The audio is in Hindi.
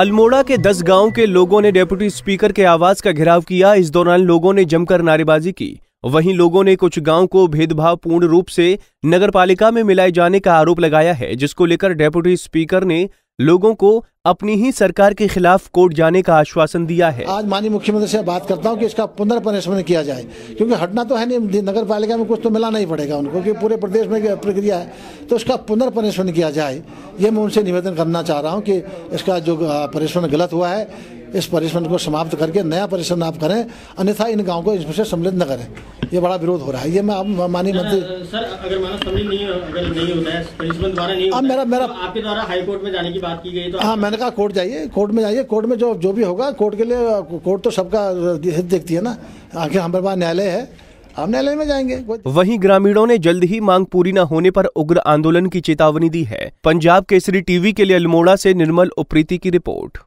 अल्मोड़ा के 10 गांव के लोगों ने डेप्यूटी स्पीकर के आवास का घेराव किया इस दौरान लोगों ने जमकर नारेबाजी की वहीं लोगों ने कुछ गांव को भेदभावपूर्ण रूप से नगरपालिका में मिलाए जाने का आरोप लगाया है जिसको लेकर डेप्यूटी स्पीकर ने लोगों को अपनी ही सरकार के खिलाफ कोर्ट जाने का आश्वासन दिया है आज माननीय मुख्यमंत्री से बात करता हूँ कि इसका पुनर्पनिशमन किया जाए क्योंकि हटना तो है नहीं नगर पालिका में कुछ तो मिला नहीं पड़ेगा उनको कि पूरे प्रदेश में प्रक्रिया है तो उसका पुनर्पनिशमन किया जाए ये मैं उनसे निवेदन करना चाह रहा हूँ कि इसका जो परिश्रमण गलत हुआ है इस परिश्रमण को समाप्त करके नया परिश्रम आप करें अन्यथा इन गाँव को इसमें सम्मिलित न करें ये बड़ा विरोध हो रहा है ये मैं माननीय मंत्री सर अगर माना सम्मिलित नहीं अगर नहीं होता है प्रिंसिपल द्वारा नहीं अब मेरा मेरा तो आपके द्वारा हाई कोर्ट में जाने की बात की गई तो हाँ मैंने कहा कोर्ट जाइए कोर्ट में जाइए कोर्ट में जो जो भी होगा कोर्ट के लिए कोर्ट तो सबका हित देखती है ना आखिर हमारे पास न्यायालय है में जाएंगे वहीं ग्रामीणों ने जल्द ही मांग पूरी न होने पर उग्र आंदोलन की चेतावनी दी है पंजाब केसरी टीवी के लिए अल्मोड़ा से निर्मल उप्रीति की रिपोर्ट